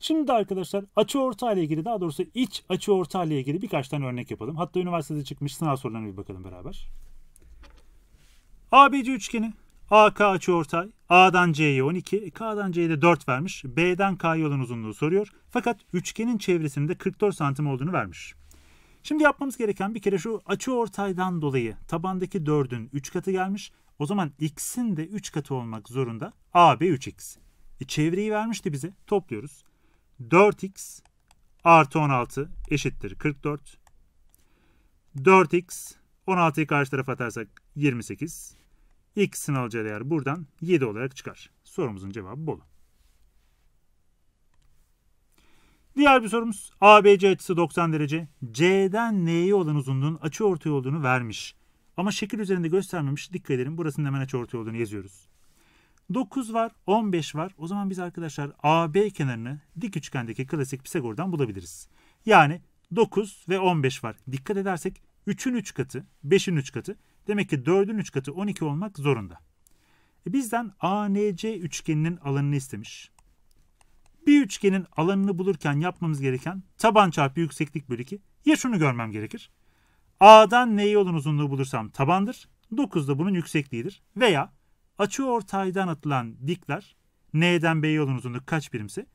Şimdi de arkadaşlar açı orta ile ilgili daha doğrusu iç açı orta ile ilgili birkaç tane örnek yapalım. Hatta üniversitede çıkmış sınav sorularına bir bakalım beraber. ABC üçgeni. AK açı ortay. A'dan C'ye 12, e, K'dan C'ye de 4 vermiş. B'den K'ya olan uzunluğu soruyor. Fakat üçgenin çevresinde 44 santim olduğunu vermiş. Şimdi yapmamız gereken bir kere şu açı ortaydan dolayı tabandaki 4'ün 3 katı gelmiş. O zaman x'in de 3 katı olmak zorunda. AB 3x. E çevreyi vermişti bize. Topluyoruz. 4x artı 16 eşittir 44. 4x 16'yı karşı tarafa atarsak 28. X'in alacağı değer buradan 7 olarak çıkar. Sorumuzun cevabı Bolu. Diğer bir sorumuz ABC açısı 90 derece C'den N'ye olan uzunluğun açı ortay olduğunu vermiş. Ama şekil üzerinde göstermemiş. Dikkat edelim burasının hemen açı ortay olduğunu yazıyoruz. 9 var, 15 var. O zaman biz arkadaşlar AB kenarını dik üçgendeki klasik Pisagor'dan bulabiliriz. Yani 9 ve 15 var. Dikkat edersek 3'ün 3 katı, 5'in 3 katı. Demek ki 4'ün 3 katı 12 olmak zorunda. E bizden ANC üçgeninin alanını istemiş. Bir üçgenin alanını bulurken yapmamız gereken taban çarpı yükseklik bölü 2. Ya şunu görmem gerekir. A'dan N'ye olan uzunluğu bulursam tabandır. 9 da bunun yüksekliğidir. Veya Açı ortaydan atılan dikler N'den B yolun uzunluk kaç birimse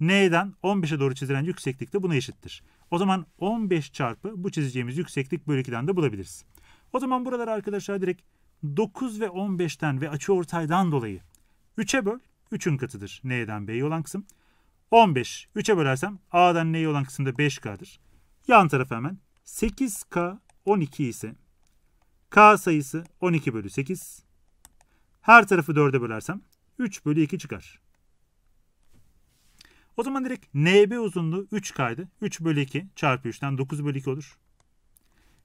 N'den 15'e doğru çizilen yükseklik de buna eşittir. O zaman 15 çarpı bu çizeceğimiz yükseklik bölü 2'den de bulabiliriz. O zaman buralar arkadaşlar direkt 9 ve 15'ten ve açı ortaydan dolayı 3'e böl 3'ün katıdır N'den B'ye olan kısım. 15 3'e bölersem A'dan N'ye olan kısımda 5K'dır. Yan tarafı hemen 8K 12 ise K sayısı 12 bölü 8 her tarafı 4'e bölersem 3 bölü 2 çıkar. O zaman direkt NB uzunluğu 3 kaydı. 3 bölü 2 çarpı 3'ten 9 bölü 2 olur.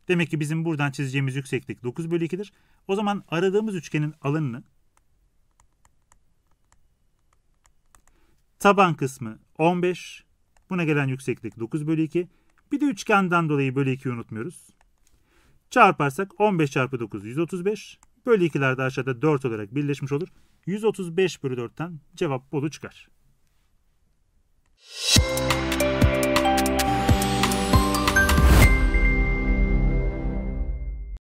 Demek ki bizim buradan çizeceğimiz yükseklik 9 bölü 2'dir. O zaman aradığımız üçgenin alanını taban kısmı 15, buna gelen yükseklik 9 bölü 2. Bir de üçgenden dolayı bölü 2'yi unutmuyoruz. Çarparsak 15 çarpı 9 135, Böyle ikiler de aşağıda 4 olarak birleşmiş olur. 135 bölü 4'ten cevap bolu çıkar.